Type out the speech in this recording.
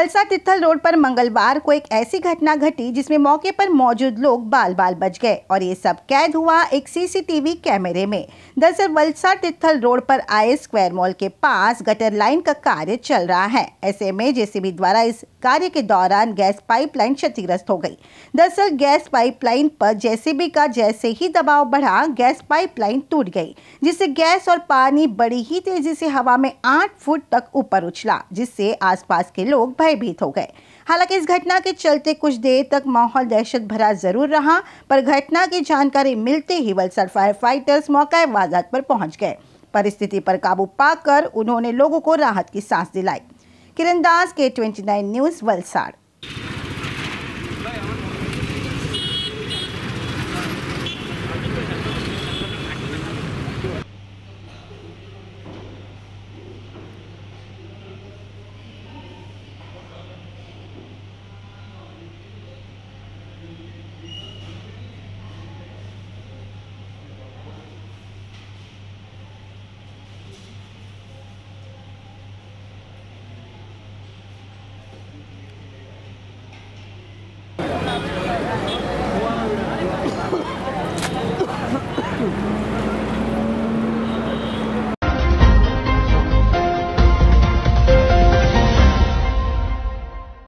वलसा तिथल road पर मंगलवार को एक ऐसी घटना घटी जिसमें मौके पर मौजूद लोग बाल बाल बच गए और ये सब कैद हुआ एक सीसीटीवी कैमरे में दरअसल वलसा तिथल रोड पर आए स्क्वायर मॉल के पास गटर लाइन का कार्य चल रहा है ऐसे में जेसीबी द्वारा इस कार्य के दौरान गैस पाइपलाइन क्षतिग्रस्त हो गई दरअसल गैस पाइपलाइन पर जेसीबी का जैसे ही दबाव बढ़ा गैस पाइपलाइन टूट गई जिससे गैस और पानी बड़ी ही तेजी से हवा में आठ फुट तक ऊपर उछला जिससे आसपास के लोग भय भयभीत हो गए हालांकि इस घटना के चलते कुछ देर तक माहौल दहशत भरा जरूर रहा पर घटना की जानकारी मिलते ही वलसर फायर फाइटर्स मौके वारदात पर पहुंच गए परिस्थिति पर काबू पाकर उन्होंने लोगों को राहत की सांस दिलाई किरण दास के ट्वेंटी न्यूज़ वलसाड़